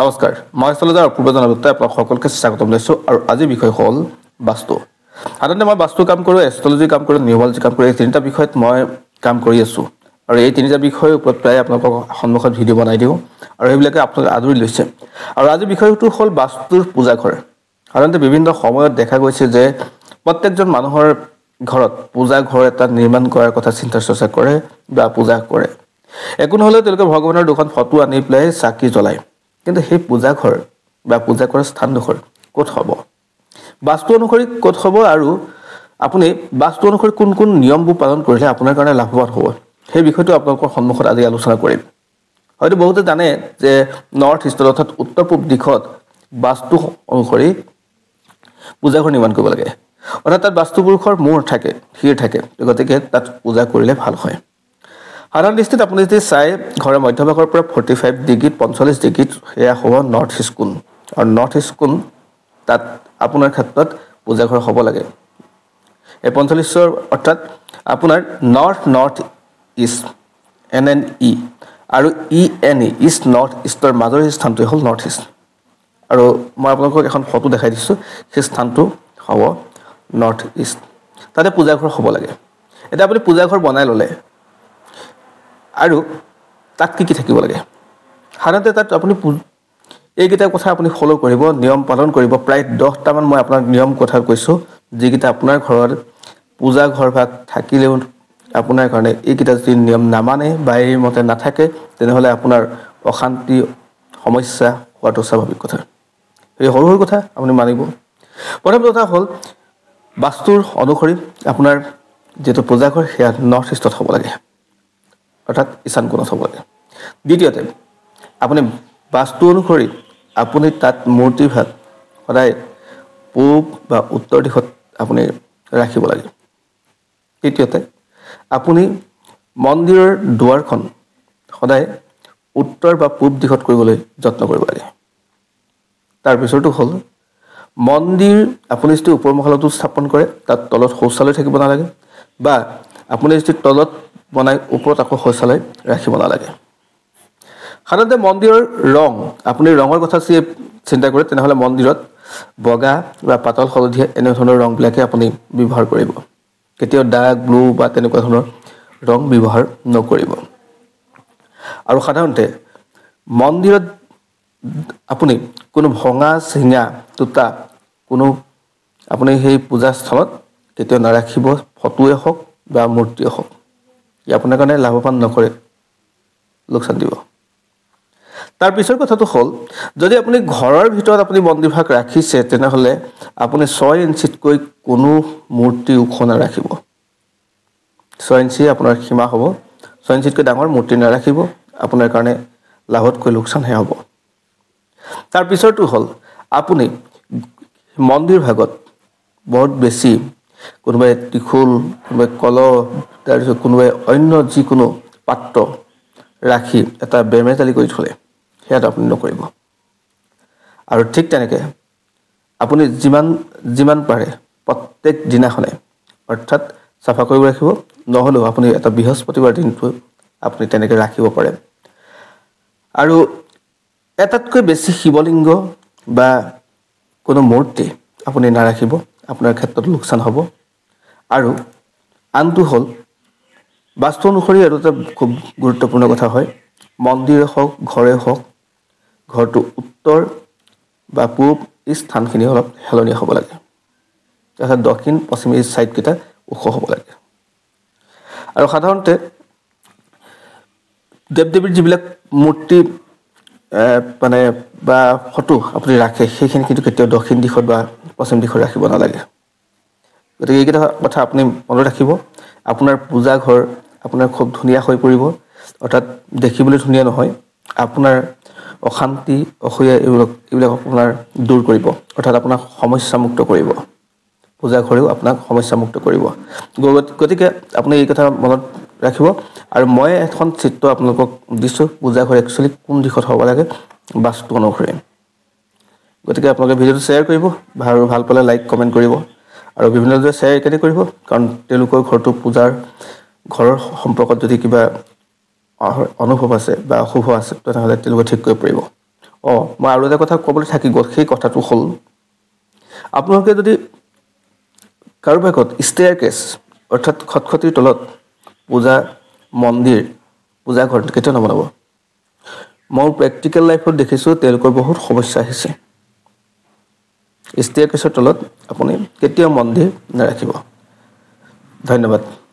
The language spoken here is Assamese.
নমস্কাৰ মই চলজাৰ অপূৰ্ব জনাবত্তাই আপোনাক সকলোকে স্বাগতম লৈছোঁ আৰু আজিৰ বিষয় হ'ল বাস্তু সাধাৰণতে মই বাস্তু কাম কৰোঁ এষ্ট্ৰলজি কাম কৰোঁ নিউমলজি কাম কৰোঁ এই তিনিটা বিষয়ত মই কাম কৰি আছোঁ আৰু এই তিনিটা বিষয়ৰ ওপৰত প্ৰায় আপোনালোকক সন্মুখত ভিডিঅ' বনাই দিওঁ আৰু সেইবিলাকে আপোনালোকে আদৰি লৈছে আৰু আজিৰ বিষয়টো হ'ল বাস্তুৰ পূজা ঘৰ সাধাৰণতে বিভিন্ন সময়ত দেখা গৈছে যে প্ৰত্যেকজন মানুহৰ ঘৰত পূজা ঘৰ এটা নিৰ্মাণ কৰাৰ কথা চিন্তা চৰ্চা কৰে বা পূজা কৰে একো নহ'লেও তেওঁলোকে ভগৱানৰ দুখন ফটো আনি পেলাই চাকি জ্বলায় কিন্তু সেই পূজাঘৰ বা পূজা কৰা স্থানডোখৰ ক'ত হ'ব বাস্তু অনুসৰি ক'ত হ'ব আৰু আপুনি বাস্তু অনুসৰি কোন কোন নিয়মবোৰ পালন কৰিলে আপোনাৰ কাৰণে লাভৱান হ'ব সেই বিষয়টো আপোনালোকৰ সন্মুখত আজি আলোচনা কৰিম হয়তো বহুতে জানে যে নৰ্থ ইষ্টত অৰ্থাৎ উত্তৰ পূব দিশত বাস্তু অনুসৰি পূজাঘৰ নিৰ্মাণ কৰিব লাগে অৰ্থাৎ তাত বাস্তুপুৰুষৰ মূৰ থাকে শিৰ থাকে গতিকে তাত পূজা কৰিলে ভাল হয় সাধাৰণ দৃষ্টিত আপুনি যদি চাই ঘৰৰ মধ্যভাগৰ পৰা ফৰ্টি ফাইভ ডিগ্ৰীত পঞ্চল্লিছ ডিগ্ৰীত সেয়া হ'ব নৰ্থ ইষ্ট কোণ আৰু নৰ্থ ইষ্ট কোণ তাত আপোনাৰ ক্ষেত্ৰত পূজাঘৰ হ'ব লাগে এই পঞ্চল্লিছৰ অৰ্থাৎ আপোনাৰ north north east N N E আৰু E N E east north ইষ্টৰ মাজৰ স্থানটোৱে হ'ল নৰ্থ ইষ্ট আৰু মই আপোনালোকক এখন ফটো দেখাই দিছোঁ সেই স্থানটো হ'ব নৰ্থ ইষ্ট তাতে পূজা ঘৰ হ'ব লাগে এতিয়া আপুনি পূজাঘৰ বনাই ল'লে আৰু তাত কি কি থাকিব লাগে সাধাৰণতে তাত আপুনি এইকেইটা কথা আপুনি ফ'ল' কৰিব নিয়ম পালন কৰিব প্ৰায় দহটামান মই আপোনাক নিয়ম কথা কৈছোঁ যিকেইটা আপোনাৰ ঘৰত পূজা ঘৰ ভাগ থাকিলেও আপোনাৰ কাৰণে এইকেইটা যদি নিয়ম নামানে বা এই মতে নাথাকে তেনেহ'লে আপোনাৰ অশান্তি সমস্যা হোৱাটো স্বাভাৱিক কথা সেই সৰু সৰু কথা আপুনি মানিব প্ৰথম কথা হ'ল বাস্তুৰ অনুসৰি আপোনাৰ যিটো পূজাঘৰ সেয়া নৰ্থ ইষ্টত হ'ব লাগে অৰ্থাৎ ঈশান কোণত হ'ব লাগে দ্বিতীয়তে আপুনি বাস্তু অনুসৰি আপুনি তাত মূৰ্তিভাগ সদায় পূব বা উত্তৰ দিশত আপুনি ৰাখিব লাগে তৃতীয়তে আপুনি মন্দিৰৰ দুৱাৰখন সদায় উত্তৰ বা পূব দিশত কৰিবলৈ যত্ন কৰিব লাগে তাৰ পিছৰটো হ'ল মন্দিৰ আপুনি যদি ওপৰ মহলাটো স্থাপন কৰে তাত তলত শৌচালয় থাকিব নালাগে বা আপুনি যদি তলত বনাই ওপৰত আকৌ শৌচালয় ৰাখিব নালাগে সাধাৰণতে মন্দিৰৰ ৰং আপুনি ৰঙৰ কথা যদি চিন্তা কৰে তেনেহ'লে মন্দিৰত বগা বা পাতল হলধীয়া এনেধৰণৰ ৰংবিলাকে আপুনি ব্যৱহাৰ কৰিব কেতিয়াও ডাৰ্ক ব্লু বা তেনেকুৱা ধৰণৰ ৰং ব্যৱহাৰ নকৰিব আৰু সাধাৰণতে মন্দিৰত আপুনি কোনো ভঙা চিঙা তোতা কোনো আপুনি সেই পূজা স্থানত কেতিয়াও নাৰাখিব ফটোৱে হওক বা মূৰ্তিয়ে হওক ই আপোনাৰ কাৰণে লাভৱান নকৰে লোকচান দিব তাৰপিছৰ কথাটো হ'ল যদি আপুনি ঘৰৰ ভিতৰত আপুনি বন্দীভাগ ৰাখিছে তেনেহ'লে আপুনি ছয় ইঞ্চিতকৈ কোনো মূৰ্তি ওখ নাৰাখিব ছয় ইঞ্চি আপোনাৰ সীমা হ'ব ছয় ইঞ্চিতকৈ ডাঙৰ মূৰ্তি নাৰাখিব আপোনাৰ কাৰণে লাভতকৈ লোকচানহে হ'ব তাৰপিছৰটো হ'ল আপুনি মন্দিৰ ভাগত বহুত বেছি কোনোবাই ত্ৰিশুল কোনোবাই কলহ তাৰপিছত কোনোবাই অন্য যিকোনো পাত্ৰ ৰাখি এটা বেমেজালি কৰি থ'লে সেয়াটো আপুনি নকৰিব আৰু ঠিক তেনেকৈ আপুনি যিমান যিমান পাৰে প্ৰত্যেক দিনাখনে অৰ্থাৎ চাফা কৰিব ৰাখিব নহ'লেও আপুনি এটা বৃহস্পতিবাৰ দিনটো আপুনি তেনেকৈ ৰাখিব পাৰে আৰু এটাতকৈ বেছি শিৱলিংগ বা কোনো মূৰ্তি আপুনি নাৰাখিব আপোনাৰ ক্ষেত্ৰত লোকচান হ'ব আৰু আনটো হ'ল বাস্তু অনুসৰি আৰু এটা খুব গুৰুত্বপূৰ্ণ কথা হয় মন্দিৰ হওক ঘৰে হওক ঘৰটো উত্তৰ বা পূব এই স্থানখিনি অলপ হেলনীয়া হ'ব লাগে তাৰপিছত দক্ষিণ পশ্চিম এই ছাইডকেইটা ওখ হ'ব লাগে আৰু সাধাৰণতে দেৱ দেৱীৰ যিবিলাক মূৰ্তি মানে বা ফটো আপুনি ৰাখে সেইখিনি কিন্তু কেতিয়াও দক্ষিণ দিশত বা পশ্চিম দিশত ৰাখিব নালাগে গতিকে এইকেইটা কথা আপুনি মনত ৰাখিব আপোনাৰ পূজা ঘৰ আপোনাৰ খুব ধুনীয়া হৈ পৰিব অৰ্থাৎ দেখিবলৈ ধুনীয়া নহয় আপোনাৰ অশান্তি অসূয়া এইবিলাক এইবিলাক আপোনাৰ দূৰ কৰিব অৰ্থাৎ আপোনাক সমস্যামুক্ত কৰিব পূজা ঘৰেও আপোনাক সমস্যামুক্ত কৰিব গতিকে আপুনি এই কথা মনত ৰাখিব আৰু মই এখন চিত্ৰ আপোনালোকক দিছোঁ পূজা ঘৰ একচুৱেলি কোন দিশত হ'ব লাগে বাস্তু অনুসৰি গতিকে আপোনালোকে ভিডিঅ'টো শ্বেয়াৰ কৰিব আৰু ভাল পালে লাইক কমেণ্ট কৰিব আৰু বিভিন্নজনে শ্বেয়াৰ এইকাৰণে কৰিব কাৰণ তেওঁলোকৰ ঘৰটো পূজাৰ ঘৰৰ সম্পৰ্কত যদি কিবা অনুভৱ আছে বা অশুভ আছে তেনেহ'লে তেওঁলোকে ঠিক কৰিব পাৰিব অঁ মই আৰু এটা কথা ক'বলৈ থাকি গ'ল সেই কথাটো হ'ল আপোনালোকে যদি কাৰোবাকত ষ্টেয়াৰ কেছ অৰ্থাৎ খটখটিৰ তলত পূজা মন্দিৰ পূজা পূজাঘৰ কেতিয়াও নবনাব মই প্ৰেক্টিকেল লাইফত দেখিছোঁ তেওঁলোকৰ বহুত সমস্যা আহিছে কেছৰ তলত আপুনি কেতিয়াও মন দি নাৰাখিব ধন্যবাদ